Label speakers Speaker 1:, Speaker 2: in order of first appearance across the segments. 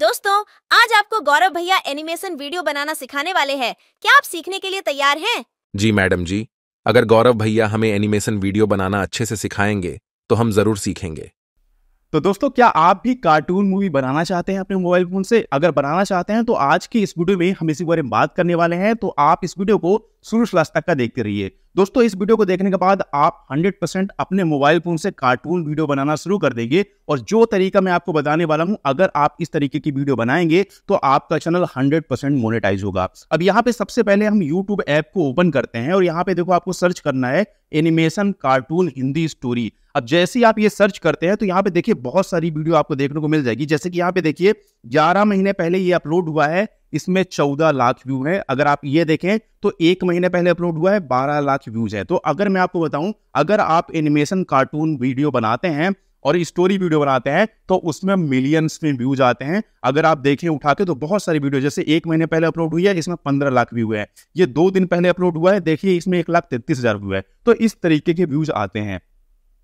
Speaker 1: दोस्तों आज आपको गौरव भैया एनिमेशन वीडियो बनाना सिखाने वाले हैं क्या आप सीखने के लिए तैयार हैं जी मैडम जी अगर गौरव भैया हमें एनिमेशन वीडियो बनाना अच्छे से सिखाएंगे तो हम जरूर सीखेंगे तो दोस्तों क्या आप भी कार्टून मूवी बनाना चाहते हैं अपने मोबाइल फोन से अगर बनाना चाहते हैं तो आज की इस वीडियो में हम इसी बारे में बात करने वाले हैं तो आप इस वीडियो को सुरुष से तक का देखते रहिए दोस्तों इस वीडियो को देखने के बाद आप 100% अपने मोबाइल फोन से कार्टून वीडियो बनाना शुरू कर देंगे और जो तरीका मैं आपको बताने वाला हूं अगर आप इस तरीके की वीडियो बनाएंगे तो आपका चैनल 100% मोनेटाइज होगा अब यहां पे सबसे पहले हम YouTube ऐप को ओपन करते हैं और यहाँ पे देखो आपको सर्च करना है एनिमेशन कार्टून हिंदी स्टोरी अब जैसे ही आप ये सर्च करते हैं तो यहाँ पे देखिए बहुत सारी वीडियो आपको देखने को मिल जाएगी जैसे कि यहाँ पे देखिए ग्यारह महीने पहले ये अपलोड हुआ है इसमें चौदह लाख व्यू है अगर आप ये देखें तो एक महीने पहले अपलोड हुआ है बारह लाख व्यूज है तो अगर मैं आपको बताऊं अगर आप एनिमेशन कार्टून वीडियो बनाते हैं और स्टोरी वीडियो बनाते हैं तो उसमें मिलियंस में व्यूज आते हैं अगर आप देखें उठा के तो बहुत सारी वीडियो जैसे एक महीने पहले अपलोड हुई है इसमें पंद्रह लाख व्यू है ये दो दिन पहले अपलोड हुआ है देखिए इसमें एक लाख तैतीस हजार व्यू है तो इस तरीके के व्यूज आते हैं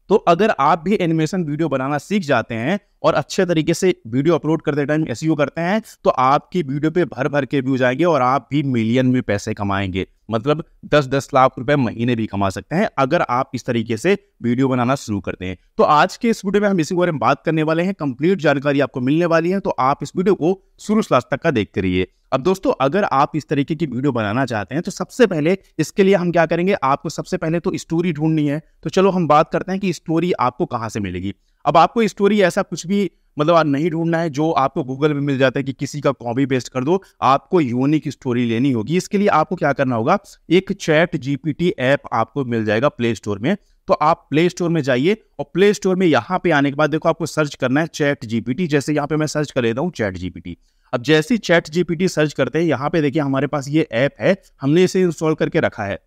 Speaker 1: तो अगर आप भी एनिमेशन वीडियो बनाना सीख जाते हैं और अच्छे तरीके से वीडियो अपलोड करते टाइम एस e करते हैं तो आपकी वीडियो पे भर भर के व्यूज आएंगे और आप भी मिलियन में पैसे कमाएंगे मतलब दस दस लाख रुपए महीने भी कमा सकते हैं अगर आप इस तरीके से वीडियो बनाना शुरू करते हैं तो आज के इस वीडियो में हम इसी बारे में बात करने वाले हैं कंप्लीट जानकारी आपको मिलने वाली है तो आप इस वीडियो को शुरू से लास्ट तक का देखते रहिए अब दोस्तों अगर आप इस तरीके की वीडियो बनाना चाहते हैं तो सबसे पहले इसके लिए हम क्या करेंगे आपको सबसे पहले तो स्टोरी ढूंढनी है तो चलो हम बात करते हैं कि स्टोरी आपको कहाँ से मिलेगी अब आपको स्टोरी ऐसा कुछ भी मतलब आप नहीं ढूंढना है जो आपको गूगल में मिल जाता है कि किसी का कॉपी पेस्ट कर दो आपको यूनिक स्टोरी लेनी होगी इसके लिए आपको क्या करना होगा एक चैट जीपीटी ऐप आपको मिल जाएगा प्ले स्टोर में तो आप प्ले स्टोर में जाइए और प्ले स्टोर में यहाँ पे आने के बाद देखो आपको सर्च करना है चैट जीपीटी जैसे यहाँ पे मैं सर्च कर लेता हूँ चैट जीपीटी अब जैसे ही चैट जीपीटी सर्च करते हैं यहाँ पे देखिए हमारे पास ये ऐप है हमने इसे इंस्टॉल करके रखा है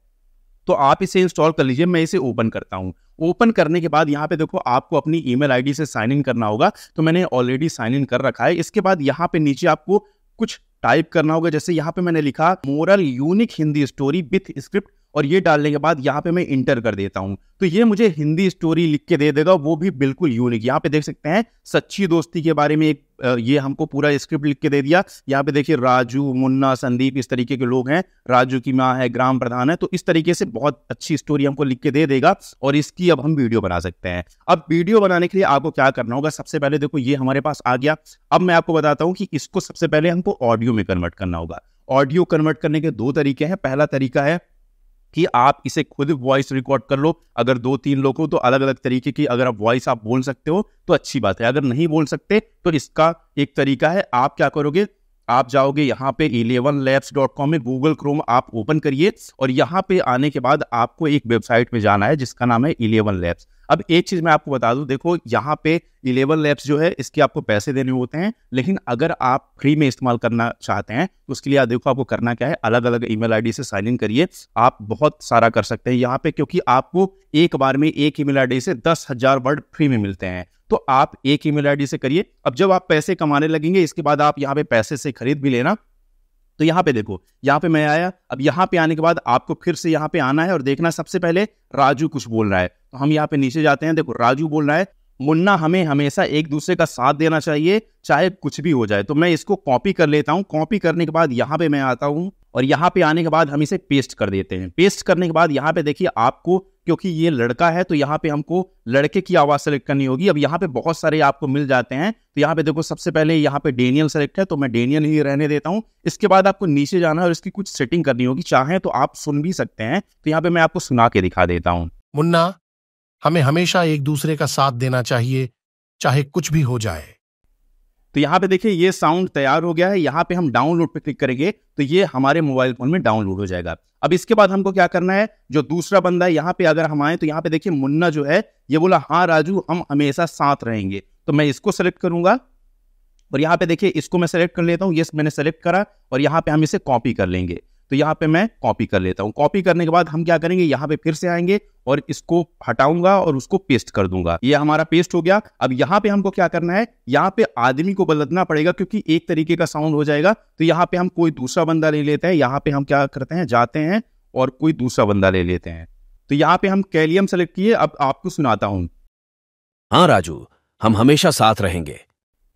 Speaker 1: तो आप इसे इंस्टॉल कर लीजिए मैं इसे ओपन करता हूँ ओपन करने के बाद यहाँ पे देखो आपको अपनी ईमेल आईडी से साइन इन करना होगा तो मैंने ऑलरेडी साइन इन कर रखा है इसके बाद यहाँ पे नीचे आपको कुछ टाइप करना होगा जैसे यहाँ पे मैंने लिखा moral unique Hindi story with script और ये डालने के बाद यहाँ पे मैं इंटर कर देता हूँ तो ये मुझे हिंदी स्टोरी लिख के दे देगा वो भी बिल्कुल यूनिक यहाँ पे देख सकते हैं सच्ची दोस्ती के बारे में एक ये हमको पूरा स्क्रिप्ट लिख के दे दिया यहाँ पे देखिए राजू मुन्ना संदीप इस तरीके के लोग हैं राजू की माँ है ग्राम प्रधान है तो इस तरीके से बहुत अच्छी स्टोरी हमको लिख के दे देगा और इसकी अब हम वीडियो बना सकते हैं अब वीडियो बनाने के लिए आपको क्या करना होगा सबसे पहले देखो ये हमारे पास आ गया अब मैं आपको बताता हूँ कि इसको सबसे पहले हमको ऑडियो ऑडियो में कन्वर्ट करना होगा ऑडियो कन्वर्ट करने के दो तरीके हैं पहला तरीका है कि आप इसे खुद वॉइस रिकॉर्ड कर लो अगर दो तीन लोग हो तो अलग अलग तरीके की अगर आप वॉइस आप बोल सकते हो तो अच्छी बात है अगर नहीं बोल सकते तो इसका एक तरीका है आप क्या करोगे आप जाओगे यहाँ पे इलेवन लैब्स डॉट कॉम में गूगल क्रोम आप ओपन करिए और यहाँ पे आने के बाद आपको एक वेबसाइट में जाना है जिसका नाम है इलेवन लैब्स अब एक चीज मैं आपको बता दूं देखो यहाँ पे इलेवन लैब्स जो है इसके आपको पैसे देने होते हैं लेकिन अगर आप फ्री में इस्तेमाल करना चाहते हैं तो उसके लिए आप देखो आपको करना क्या है अलग अलग ईमेल आईडी से साइन इन करिए आप बहुत सारा कर सकते हैं यहाँ पे क्योंकि आपको एक बार में एक ईमेल आईडी से दस हजार वर्ड फ्री में मिलते हैं तो आप एक ईमेल आईडी से करिए अब जब आप पैसे कमाने लगेंगे इसके बाद आप यहाँ पे पैसे से खरीद भी लेना तो यहाँ पे देखो यहाँ पे मैं आया अब यहाँ पे आने के बाद आपको फिर से यहाँ पे आना है और देखना सबसे पहले राजू कुछ बोल रहा है तो हम यहाँ पे नीचे जाते हैं देखो राजू बोल रहा है मुन्ना हमें हमेशा एक दूसरे का साथ देना चाहिए चाहे कुछ भी हो जाए तो मैं इसको कॉपी कर लेता हूँ कॉपी करने के बाद यहाँ पे मैं आता हूँ और यहाँ पे आने के बाद हम इसे पेस्ट कर देते हैं पेस्ट करने के बाद यहाँ पे देखिए आपको क्योंकि ये लड़का है तो यहाँ पे हमको लड़के की आवाज़ सेलेक्ट करनी होगी अब यहाँ पे बहुत सारे आपको मिल जाते हैं तो यहाँ पे देखो सबसे पहले यहाँ पे डेनियल सेलेक्ट है तो मैं डेनियल ही रहने देता हूँ इसके बाद आपको नीचे जाना है और इसकी कुछ सेटिंग करनी होगी चाहे तो आप सुन भी सकते हैं तो यहाँ पे मैं आपको सुना के दिखा देता हूँ मुन्ना हमें हमेशा एक दूसरे का साथ देना चाहिए चाहे कुछ भी हो जाए तो यहाँ पे देखिए ये साउंड तैयार हो गया है यहाँ पे हम डाउनलोड पे क्लिक करेंगे तो ये हमारे मोबाइल फोन में डाउनलोड हो जाएगा अब इसके बाद हमको क्या करना है जो दूसरा बंदा है यहां पे अगर हम आए तो यहां पे देखिए मुन्ना जो है ये बोला हाँ राजू हम हमेशा साथ रहेंगे तो मैं इसको सेलेक्ट करूंगा और यहाँ पे देखिए इसको मैं सेलेक्ट कर लेता हूँ ये मैंने सेलेक्ट करा और यहाँ पे हम इसे कॉपी कर लेंगे तो यहाँ पे मैं कॉपी कर लेता हूँ कॉपी करने के बाद हम क्या करेंगे यहाँ पे फिर से आएंगे और इसको हटाऊंगा और उसको पेस्ट कर दूंगा ये हमारा पेस्ट हो गया अब यहाँ पे हमको क्या करना है यहाँ पे आदमी को बदलना पड़ेगा क्योंकि एक तरीके का साउंड हो जाएगा तो यहाँ पे हम कोई दूसरा बंदा ले लेते हैं यहाँ पे हम क्या करते हैं जाते हैं और कोई दूसरा बंदा ले लेते हैं तो यहाँ पे हम कैलियम सेलेक्ट किए अब आपको सुनाता हूं हाँ राजू हम हमेशा साथ रहेंगे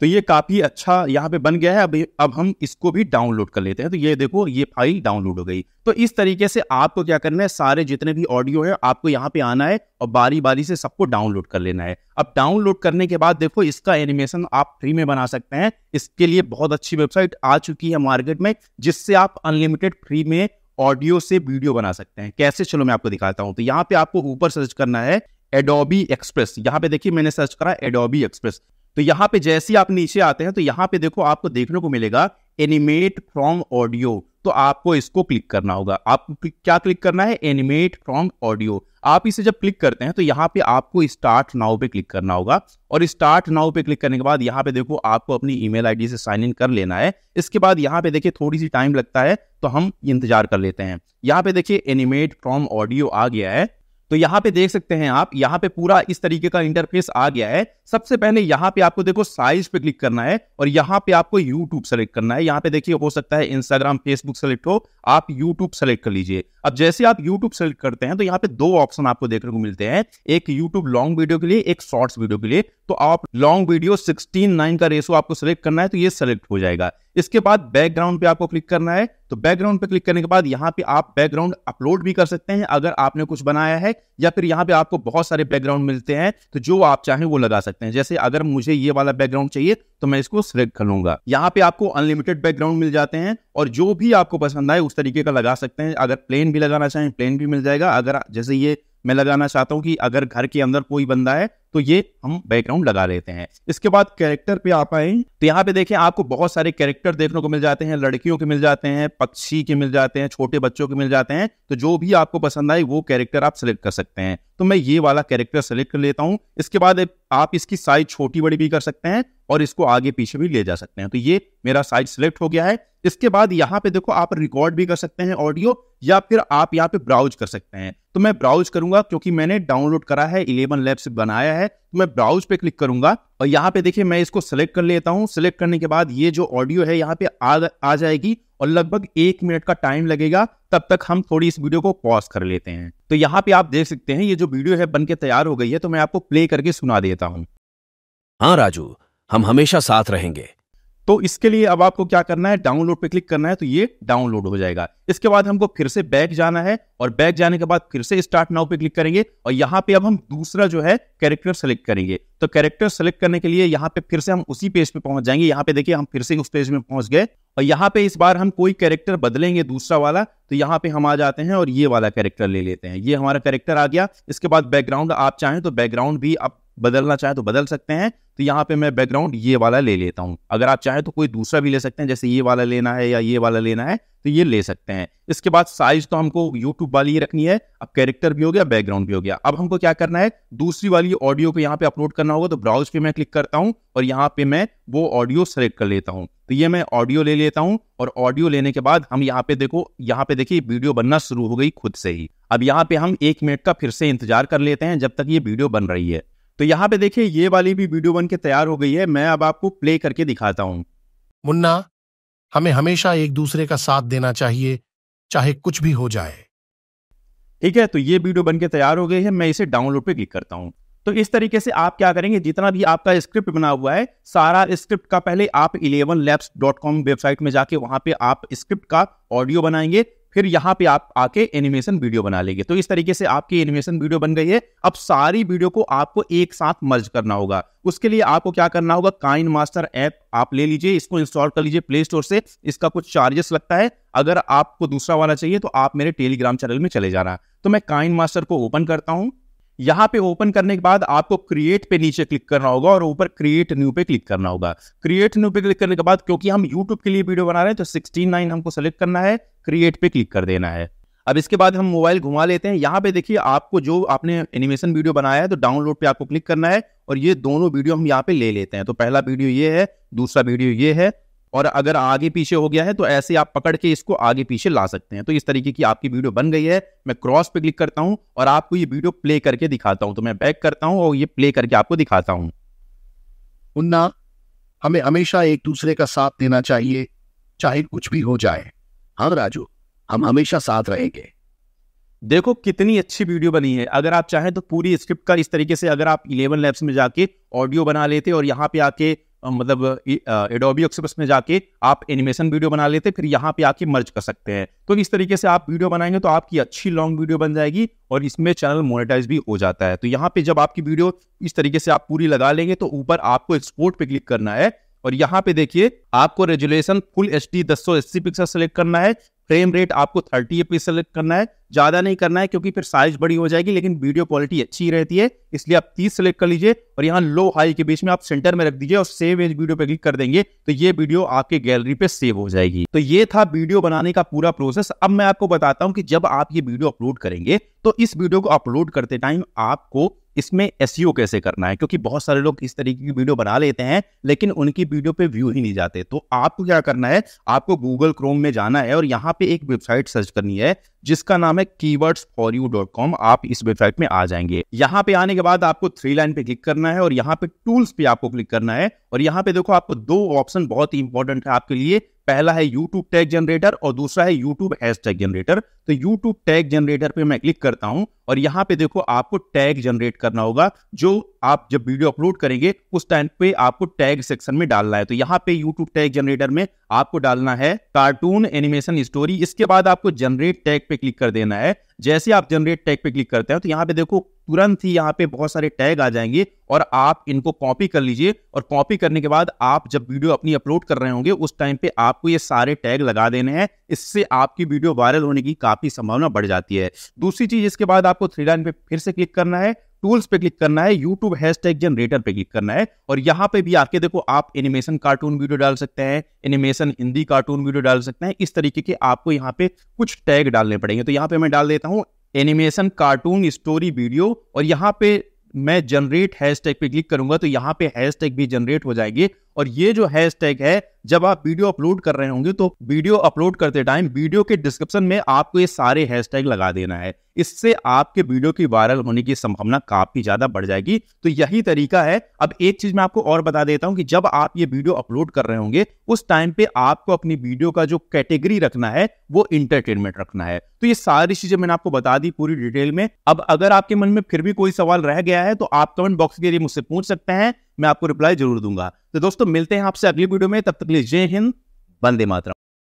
Speaker 1: तो ये काफ़ी अच्छा यहाँ पे बन गया है अब अब हम इसको भी डाउनलोड कर लेते हैं तो ये देखो ये फाइल डाउनलोड हो गई तो इस तरीके से आपको क्या करना है सारे जितने भी ऑडियो है आपको यहाँ पे आना है और बारी बारी से सबको डाउनलोड कर लेना है अब डाउनलोड करने के बाद देखो इसका एनिमेशन आप फ्री में बना सकते हैं इसके लिए बहुत अच्छी वेबसाइट आ चुकी है मार्केट में जिससे आप अनलिमिटेड फ्री में ऑडियो से वीडियो बना सकते हैं कैसे चलो मैं आपको दिखाता हूँ तो यहाँ पे आपको ऊपर सर्च करना है एडोबी एक्सप्रेस यहाँ पे देखिए मैंने सर्च करा एडोबी एक्सप्रेस तो यहाँ पे जैसे आप नीचे आते हैं तो यहाँ पे देखो आपको देखने को मिलेगा एनिमेट फ्रॉम ऑडियो तो आपको इसको क्लिक करना होगा आपको क्या क्लिक करना है एनिमेट फ्रॉम ऑडियो आप इसे जब क्लिक करते हैं तो यहाँ पे आपको स्टार्ट नाउ पे क्लिक करना होगा और स्टार्ट नाउ पे क्लिक करने के बाद यहाँ पे देखो आपको अपनी ईमेल आईडी से साइन इन कर लेना है इसके बाद यहाँ पे देखिए थोड़ी सी टाइम लगता है तो हम इंतजार कर लेते हैं यहाँ पे देखिए एनिमेट फ्रॉम ऑडियो आ गया है तो यहाँ पे देख सकते हैं आप यहाँ पे पूरा इस तरीके का इंटरफेस आ गया है सबसे पहले यहाँ पे आपको देखो साइज पे क्लिक करना है और यहाँ पे आपको यूट्यूब सेलेक्ट करना है यहाँ पे देखिए हो सकता है इंस्टाग्राम फेसबुक सेलेक्ट हो आप यूट्यूब सेलेक्ट कर लीजिए अब जैसे आप यूट्यूब सेलेक्ट करते हैं तो यहाँ पे दो ऑप्शन आपको देखने को मिलते हैं एक यूट्यूब लॉन्ग वीडियो के लिए एक शॉर्ट्स वीडियो के लिए तो आप लॉन्ग वीडियो सिक्सटीन नाइन का रेशो आपको सेलेक्ट करना है तो ये सेलेक्ट हो जाएगा इसके बाद बैकग्राउंड पे आपको क्लिक करना है तो बैकग्राउंड पे क्लिक करने के बाद यहाँ पे आप बैकग्राउंड अपलोड भी कर सकते हैं अगर आपने कुछ बनाया है या फिर यहाँ पे आपको बहुत सारे बैकग्राउंड मिलते हैं तो जो आप चाहें वो लगा सकते हैं जैसे अगर मुझे ये वाला बैकग्राउंड चाहिए तो मैं इसको सिलेक्ट कर लूंगा यहाँ पे आपको अनलिमिटेड बैकग्राउंड मिल जाते हैं और जो भी आपको पसंद आए उस तरीके का लगा सकते हैं अगर प्लेन भी लगाना चाहें प्लेन भी मिल जाएगा अगर जैसे ये मैं लगाना चाहता हूँ कि अगर घर के अंदर कोई बंदा है तो ये हम बैकग्राउंड लगा लेते हैं इसके बाद कैरेक्टर पे आप आए तो यहाँ पे देखें आपको बहुत सारे कैरेक्टर देखने को मिल जाते हैं लड़कियों के मिल जाते हैं पक्षी के मिल जाते हैं छोटे बच्चों के मिल जाते हैं तो जो भी आपको पसंद आए वो कैरेक्टर आप सेलेक्ट कर सकते हैं तो मैं ये वाला कैरेक्टर सेलेक्ट कर लेता हूँ इसके बाद आप इसकी साइज छोटी बड़ी भी कर सकते हैं और इसको आगे पीछे भी ले जा सकते हैं तो ये मेरा साइज सिलेक्ट हो गया है इसके बाद यहाँ पे देखो आप रिकॉर्ड भी कर सकते हैं ऑडियो या फिर आप यहाँ पे ब्राउज कर सकते हैं तो मैं ब्राउज करूंगा क्योंकि मैंने डाउनलोड करा है इलेवन लैब बनाया है है तो मैं ब्राउज पे क्लिक करूंगा और यहाँ पे देखिए मैं इसको सेलेक्ट कर लेता हूँ सेलेक्ट करने के बाद ये जो ऑडियो है यहाँ पे आ, आ जाएगी और लगभग एक मिनट का टाइम लगेगा तब तक हम थोड़ी इस वीडियो को पॉज कर लेते हैं तो यहाँ पे आप देख सकते हैं ये जो वीडियो है बन तैयार हो गई है तो मैं आपको प्ले करके सुना देता हूँ हाँ राजू हम हमेशा साथ रहेंगे तो इसके लिए अब आपको क्या करना है डाउनलोड पे क्लिक करना है तो ये डाउनलोड हो जाएगा इसके बाद हमको फिर से बैक जाना है और बैक जाने के बाद फिर से स्टार्ट नाउ पे क्लिक करेंगे और यहाँ पे अब हम दूसरा जो है कैरेक्टर सेलेक्ट करेंगे तो कैरेक्टर सेलेक्ट करने के लिए यहाँ पे फिर से हम उसी पेज पे पहुंच जाएंगे यहाँ पे देखिए हम फिर से उस पेज में पहुंच गए और यहाँ पे इस बार हम कोई कैरेक्टर बदलेंगे दूसरा वाला तो यहाँ पे हम आ जाते हैं और ये वाला कैरेक्टर ले लेते हैं ये हमारा कैरेक्टर आ गया इसके बाद बैकग्राउंड आप चाहें तो बैकग्राउंड भी आप बदलना चाहे तो बदल सकते हैं तो यहाँ पे मैं बैकग्राउंड ये वाला ले लेता हूँ अगर आप चाहें तो कोई दूसरा भी ले सकते हैं जैसे ये वाला लेना है या ये वाला लेना है तो ये ले सकते हैं इसके बाद साइज तो हमको यूट्यूब वाली ही रखनी है अब कैरेक्टर भी हो गया बैकग्राउंड भी हो गया अब हमको क्या करना है दूसरी वाली ऑडियो को यहाँ पे अपलोड करना होगा तो ब्राउज पे मैं क्लिक करता हूँ और यहाँ पे मैं वो ऑडियो सेलेक्ट कर लेता हूँ तो ये मैं ऑडियो ले लेता हूँ और ऑडियो लेने के बाद हम यहाँ पे देखो यहाँ पे देखिए वीडियो बनना शुरू हो गई खुद से ही अब यहाँ पे हम एक मिनट का फिर से इंतजार कर लेते हैं जब तक ये वीडियो बन रही है तो यहाँ पे देखिए ये वाली भी वीडियो बन के तैयार हो गई है मैं अब आपको प्ले करके दिखाता हूँ मुन्ना हमें हमेशा एक दूसरे का साथ देना चाहिए चाहे कुछ भी हो जाए ठीक है तो ये वीडियो बन के तैयार हो गई है मैं इसे डाउनलोड पे क्लिक करता हूँ तो इस तरीके से आप क्या करेंगे जितना भी आपका स्क्रिप्ट बना हुआ है सारा स्क्रिप्ट का पहले आप eleven labs dot com website में जाके वहां पे आप स्क्रिप्ट का ऑडियो बनाएंगे फिर यहाँ पे आप आके एनिमेशन वीडियो बना लेंगे तो इस तरीके से आपकी एनिमेशन वीडियो बन गई है अब सारी वीडियो को आपको एक साथ मर्ज करना होगा उसके लिए आपको क्या करना होगा काइन मास्टर ऐप आप ले लीजिए इसको इंस्टॉल कर लीजिए प्ले स्टोर से इसका कुछ चार्जेस लगता है अगर आपको दूसरा वाला चाहिए तो आप मेरे टेलीग्राम चैनल में चले जाना तो मैं काइन मास्टर को ओपन करता हूँ यहां पे ओपन करने के बाद आपको क्रिएट पे नीचे क्लिक करना होगा और ऊपर क्रिएट न्यू पे क्लिक करना होगा क्रिएट न्यू पे क्लिक करने के बाद क्योंकि हम यूट्यूब के लिए वीडियो बना रहे हैं तो सिक्सटीन हमको सेलेक्ट करना है क्रिएट पे क्लिक कर देना है अब इसके बाद हम मोबाइल घुमा लेते हैं यहाँ पे देखिए आपको जो आपने एनिमेशन वीडियो बनाया है तो डाउनलोड पे आपको क्लिक करना है और ये दोनों वीडियो हम यहाँ पे ले लेते हैं तो पहला वीडियो ये है दूसरा वीडियो ये है और अगर आगे पीछे हो गया है तो ऐसे आप पकड़ के इसको आगे पीछे ला सकते हैं तो इस तरीके की आपकी वीडियो बन गई है मैं क्रॉस पे क्लिक करता हूं और आपको ये वीडियो प्ले करके दिखाता हूं तो मैं बैक करता हूं और ये प्ले करके आपको दिखाता हूं उन्ना हमें हमेशा एक दूसरे का साथ देना चाहिए चाहे कुछ भी हो जाए हाँ राजू हम हमेशा साथ रहेंगे देखो कितनी अच्छी वीडियो बनी है अगर आप चाहें तो पूरी स्क्रिप्ट का इस तरीके से अगर आप इलेवन लैब्स में जाके ऑडियो बना लेते और यहाँ पे आके मतलब एडोबी एक्सप्रेस में जाके आप एनिमेशन वीडियो बना लेते फिर यहाँ पे आके मर्ज कर सकते हैं तो इस तरीके से आप वीडियो बनाएंगे तो आपकी अच्छी लॉन्ग वीडियो बन जाएगी और इसमें चैनल मोनेटाइज भी हो जाता है तो यहाँ पे जब आपकी वीडियो इस तरीके से आप पूरी लगा लेंगे तो ऊपर आपको एक्सपोर्ट पे क्लिक करना है और यहाँ पे देखिए आपको रेजुलेशन फुल एच डी दस सौ अस्सी पिक्सल सेलेक्ट करना है फ्रेम रेट आपको थर्टी एफ सेलेक्ट करना है ज़्यादा नहीं करना है क्योंकि फिर साइज बड़ी हो जाएगी लेकिन वीडियो क्वालिटी अच्छी रहती है इसलिए आप तीस सेलेक्ट कर लीजिए और यहाँ लो हाई के बीच में आप सेंटर में रख दीजिए और सेव एज वीडियो पे क्लिक कर देंगे तो ये वीडियो आपके गैलरी पे सेव हो जाएगी तो ये था वीडियो बनाने का पूरा प्रोसेस अब मैं आपको बताता हूँ कि जब आप ये वीडियो अपलोड करेंगे तो इस वीडियो को अपलोड करते टाइम आपको इसमें एस e कैसे करना है क्योंकि बहुत सारे लोग इस तरीके की वीडियो बना लेते हैं लेकिन उनकी वीडियो पे व्यू ही नहीं जाते तो आपको क्या करना है आपको गूगल क्रोम में जाना है और यहाँ पे एक वेबसाइट सर्च करनी है जिसका नाम है word for you dot com आप इस वेबसाइट में आ जाएंगे यहाँ पे आने के बाद आपको थ्री लाइन पे क्लिक करना है और यहाँ पे टूल्स पे आपको क्लिक करना है और यहाँ पे देखो आपको दो ऑप्शन बहुत ही इंपॉर्टेंट है आपके लिए पहला है YouTube टैग जनरेटर और दूसरा है YouTube हैश टैग जनरेटर तो YouTube टैग जनरेटर पे मैं क्लिक करता हूं और यहां पे देखो आपको टैग जनरेट करना होगा जो आप जब वीडियो अपलोड करेंगे उस टाइम पे आपको टैग सेक्शन में डालना है तो यहाँ पे यूट्यूब टैग जनरेटर में आपको डालना है कार्टून एनिमेशन स्टोरी इसके बाद आपको जनरेट टैग पे क्लिक कर देना है जैसे आप जनरेट टैग पे क्लिक करते हैं तो यहाँ पे देखो तुरंत ही यहाँ पे बहुत सारे टैग आ जाएंगे और आप इनको कॉपी कर लीजिए और कॉपी करने के बाद आप जब वीडियो अपनी अपलोड कर रहे होंगे उस टाइम पे आपको ये सारे टैग लगा देने हैं इससे आपकी वीडियो वायरल होने की काफी संभावना बढ़ जाती है दूसरी चीज इसके बाद आपको थ्री लाइन पे फिर से क्लिक करना है टूल्स पे क्लिक करना है यूट्यूब हैशटैग जनरेटर पे क्लिक करना है और यहाँ पे भी आके देखो आप एनिमेशन कार्टून वीडियो डाल सकते हैं एनिमेशन हिंदी कार्टून वीडियो डाल सकते हैं इस तरीके के आपको यहाँ पे कुछ टैग डालने पड़ेंगे तो यहाँ पे मैं डाल देता हूँ एनिमेशन कार्टून स्टोरी वीडियो और यहाँ पे मैं जनरेट टैग पे क्लिक करूंगा तो यहाँ पे टैग भी जनरेट हो जाएंगे और ये जो हैशटैग है जब आप वीडियो अपलोड कर रहे होंगे तो वीडियो अपलोड करते टाइम वीडियो के डिस्क्रिप्शन में आपको ये सारे हैशटैग लगा देना है इससे आपके वीडियो की वायरल होने की संभावना काफी ज्यादा बढ़ जाएगी तो यही तरीका है अब एक चीज मैं आपको और बता देता हूं कि जब आप ये वीडियो अपलोड कर रहे होंगे उस टाइम पे आपको अपनी वीडियो का जो कैटेगरी रखना है वो इंटरटेनमेंट रखना है तो ये सारी चीजें मैंने आपको बता दी पूरी डिटेल में अब अगर आपके मन में फिर भी कोई सवाल रह गया है तो आप कमेंट बॉक्स के लिए मुझसे पूछ सकते हैं मैं आपको रिप्लाई जरूर दूंगा तो दोस्तों मिलते हैं आपसे अगली वीडियो में तब तक लिए जय हिंद बंदे मातरम